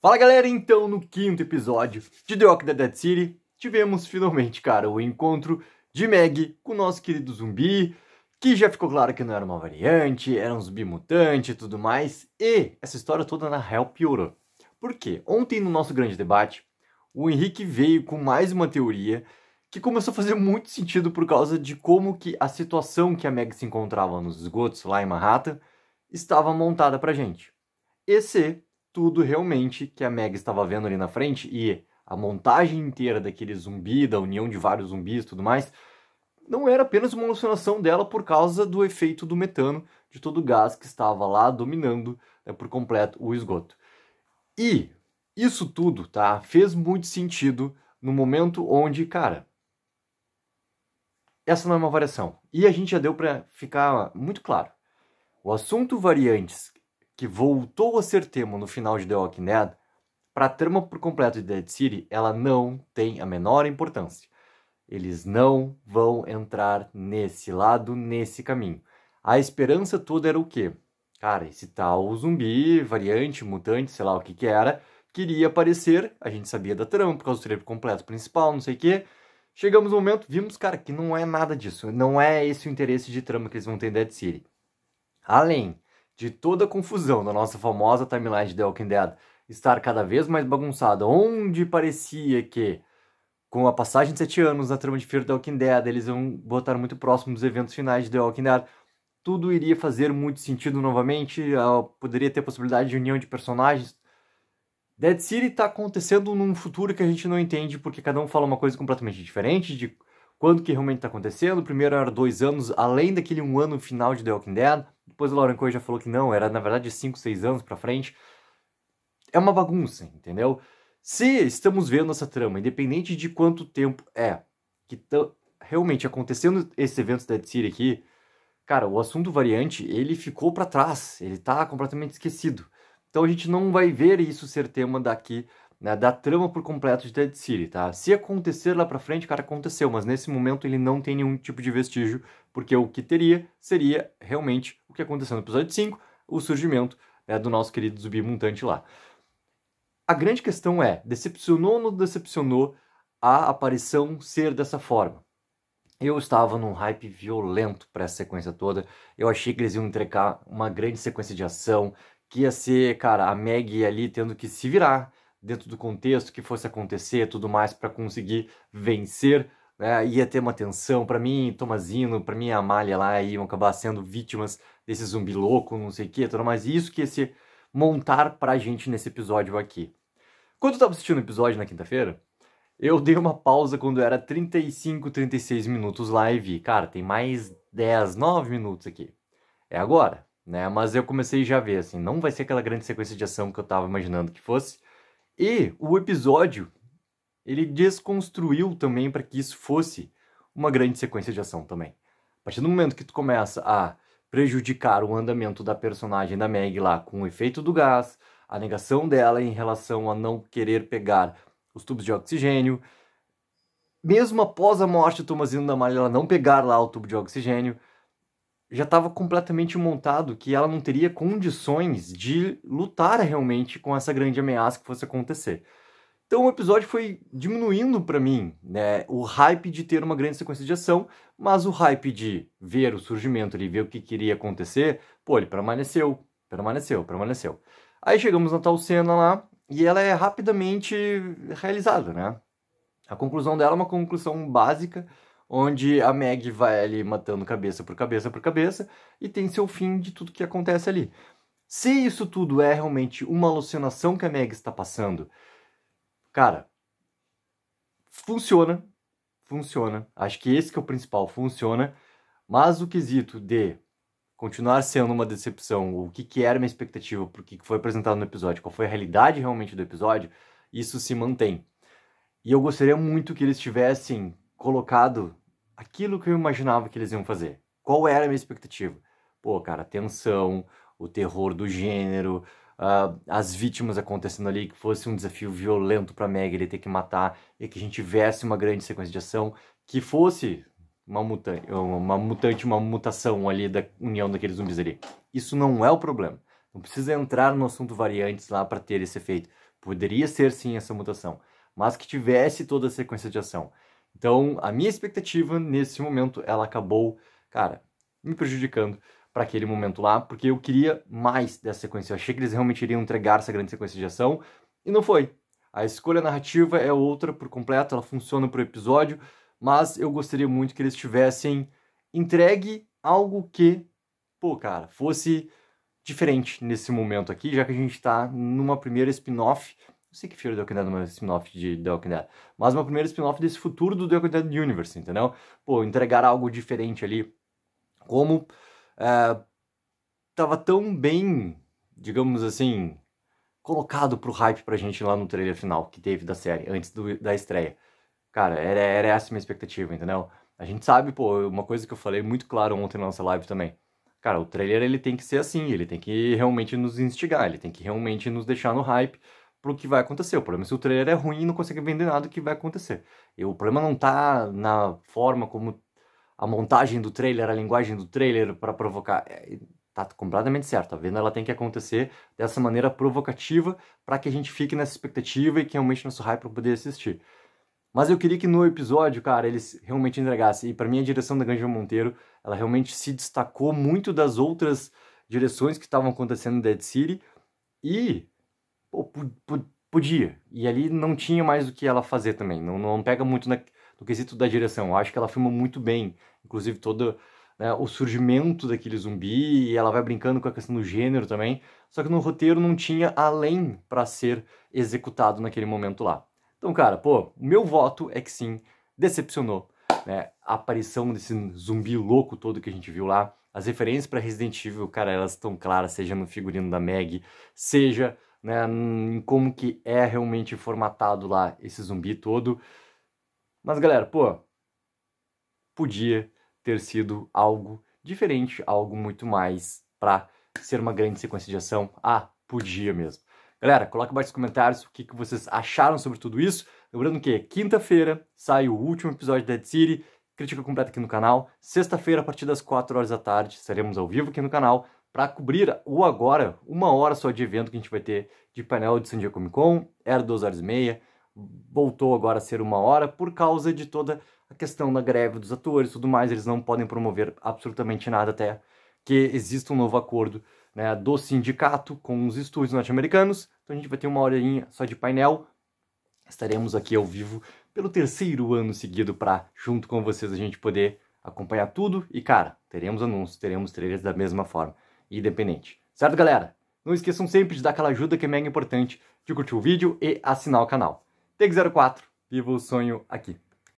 Fala galera, então no quinto episódio de The Walking Dead, Dead City, tivemos finalmente, cara, o encontro de Meg com o nosso querido zumbi, que já ficou claro que não era uma variante, era um zumbi mutante e tudo mais, e essa história toda na real piorou. Por quê? Ontem no nosso grande debate, o Henrique veio com mais uma teoria que começou a fazer muito sentido por causa de como que a situação que a Meg se encontrava nos esgotos lá em Manhattan estava montada pra gente. E se tudo realmente que a Meg estava vendo ali na frente e a montagem inteira daquele zumbi, da união de vários zumbis e tudo mais, não era apenas uma alucinação dela por causa do efeito do metano, de todo o gás que estava lá dominando né, por completo o esgoto. E isso tudo, tá, fez muito sentido no momento onde, cara, essa não é uma variação. E a gente já deu para ficar muito claro. O assunto variantes que voltou a ser tema no final de The Walking Dead, para a trama por completo de Dead City, ela não tem a menor importância. Eles não vão entrar nesse lado, nesse caminho. A esperança toda era o quê? Cara, esse tal zumbi, variante, mutante, sei lá o que que era, queria aparecer, a gente sabia da trama, por causa do trailer completo principal, não sei o quê. Chegamos no momento, vimos, cara, que não é nada disso. Não é esse o interesse de trama que eles vão ter em Dead City. Além de toda a confusão da nossa famosa timeline de The Walking Dead estar cada vez mais bagunçada, onde parecia que, com a passagem de sete anos na trama de Fear The Walking Dead, eles iam botar muito próximo dos eventos finais de The Walking Dead, tudo iria fazer muito sentido novamente, poderia ter possibilidade de união de personagens. Dead City está acontecendo num futuro que a gente não entende, porque cada um fala uma coisa completamente diferente de quando que realmente está acontecendo. Primeiro era dois anos, além daquele um ano final de The Walking Dead. Depois o Lauren Cohen já falou que não, era na verdade 5, 6 anos pra frente. É uma bagunça, entendeu? Se estamos vendo essa trama, independente de quanto tempo é que tá realmente acontecendo esse evento da Dead City aqui, cara, o assunto variante, ele ficou para trás, ele tá completamente esquecido. Então a gente não vai ver isso ser tema daqui né, da trama por completo de Dead City, tá? Se acontecer lá pra frente, cara, aconteceu, mas nesse momento ele não tem nenhum tipo de vestígio, porque o que teria seria realmente o que aconteceu no episódio 5, o surgimento né, do nosso querido zumbi mutante lá. A grande questão é, decepcionou ou não decepcionou a aparição ser dessa forma? Eu estava num hype violento para essa sequência toda. Eu achei que eles iam entregar uma grande sequência de ação, que ia ser, cara, a Maggie ali tendo que se virar, dentro do contexto que fosse acontecer, tudo mais para conseguir vencer. Né? Ia ter uma tensão. Para mim, Tomazino, para mim, a Malha lá iam acabar sendo vítimas desse zumbi louco, não sei o que, tudo mais. Isso que esse montar para gente nesse episódio aqui. Quando eu tava assistindo o episódio na quinta-feira, eu dei uma pausa quando era 35, 36 minutos lá e vi, cara, tem mais 10, 9 minutos aqui. É agora, né? Mas eu comecei já a ver, assim, não vai ser aquela grande sequência de ação que eu tava imaginando que fosse. E o episódio ele desconstruiu também para que isso fosse uma grande sequência de ação também. A partir do momento que tu começa a prejudicar o andamento da personagem da Meg lá com o efeito do gás, a negação dela em relação a não querer pegar os tubos de oxigênio, mesmo após a morte do Tomazino da Malha, ela não pegar lá o tubo de oxigênio, já estava completamente montado que ela não teria condições de lutar realmente com essa grande ameaça que fosse acontecer. Então o episódio foi diminuindo para mim, né, o hype de ter uma grande sequência de ação, mas o hype de ver o surgimento e ver o que queria acontecer, pô, ele permaneceu, permaneceu, permaneceu. Aí chegamos na tal cena lá e ela é rapidamente realizada, né? A conclusão dela é uma conclusão básica, onde a Meg vai ali matando cabeça por cabeça por cabeça e tem seu fim de tudo que acontece ali. Se isso tudo é realmente uma alucinação que a Meg está passando, cara, funciona, funciona. Acho que esse que é o principal, funciona. Mas o quesito de continuar sendo uma decepção, o que, que era minha expectativa o que foi apresentado no episódio, qual foi a realidade realmente do episódio, isso se mantém. E eu gostaria muito que eles tivessem colocado aquilo que eu imaginava que eles iam fazer. Qual era a minha expectativa? Pô, cara, tensão, o terror do gênero, uh, as vítimas acontecendo ali, que fosse um desafio violento para Meg ele ter que matar e que a gente tivesse uma grande sequência de ação, que fosse uma mutante, uma mutante, uma mutação ali da união daqueles zumbis ali. Isso não é o problema. Não precisa entrar no assunto variantes lá para ter esse efeito. Poderia ser sim essa mutação, mas que tivesse toda a sequência de ação. Então, a minha expectativa nesse momento, ela acabou, cara, me prejudicando para aquele momento lá, porque eu queria mais dessa sequência. Eu achei que eles realmente iriam entregar essa grande sequência de ação e não foi. A escolha narrativa é outra por completo, ela funciona o episódio, mas eu gostaria muito que eles tivessem entregue algo que, pô, cara, fosse diferente nesse momento aqui, já que a gente está numa primeira spin-off sei que Fear the Walking Dead é um spin-off de The Walking Dead, mas uma primeira spin-off desse futuro do The Walking Dead Universe, entendeu? Pô, entregar algo diferente ali, como é, tava tão bem, digamos assim, colocado pro hype pra gente lá no trailer final que teve da série, antes do, da estreia. Cara, era, era essa a minha expectativa, entendeu? A gente sabe, pô, uma coisa que eu falei muito claro ontem na nossa live também. Cara, o trailer ele tem que ser assim, ele tem que realmente nos instigar, ele tem que realmente nos deixar no hype pro que vai acontecer. O problema é se o trailer é ruim e não consegue vender nada o que vai acontecer. E o problema não tá na forma como a montagem do trailer, a linguagem do trailer para provocar. É, tá completamente certo. A venda ela tem que acontecer dessa maneira provocativa para que a gente fique nessa expectativa e que realmente nosso hype para poder assistir. Mas eu queria que no episódio, cara, eles realmente entregassem. E para mim a direção da Ganja Monteiro, ela realmente se destacou muito das outras direções que estavam acontecendo em Dead City. E Pô, podia. E ali não tinha mais o que ela fazer também. Não, não pega muito na, no quesito da direção. Eu acho que ela filma muito bem. Inclusive, todo né, o surgimento daquele zumbi. E ela vai brincando com a questão do gênero também. Só que no roteiro não tinha além para ser executado naquele momento lá. Então, cara, pô, o meu voto é que sim, decepcionou. Né? A aparição desse zumbi louco todo que a gente viu lá. As referências para Resident Evil, cara, elas estão claras, seja no figurino da Meg, seja né, em hum, como que é realmente formatado lá esse zumbi todo. Mas galera, pô, podia ter sido algo diferente, algo muito mais para ser uma grande sequência de ação. Ah, podia mesmo. Galera, coloque embaixo nos comentários o que, que vocês acharam sobre tudo isso. Lembrando que quinta-feira sai o último episódio de Dead City, crítica completa aqui no canal. Sexta-feira, a partir das 4 horas da tarde, estaremos ao vivo aqui no canal para cobrir o agora, uma hora só de evento que a gente vai ter de painel de San Diego Comic Con, era duas horas e meia, voltou agora a ser uma hora por causa de toda a questão da greve dos atores e tudo mais, eles não podem promover absolutamente nada até que exista um novo acordo né, do sindicato com os estúdios norte-americanos, então a gente vai ter uma horinha só de painel, estaremos aqui ao vivo pelo terceiro ano seguido para, junto com vocês, a gente poder acompanhar tudo e, cara, teremos anúncios, teremos trailers da mesma forma independente. Certo, galera? Não esqueçam sempre de dar aquela ajuda que é mega importante, de curtir o vídeo e assinar o canal. Teg04, viva o sonho aqui!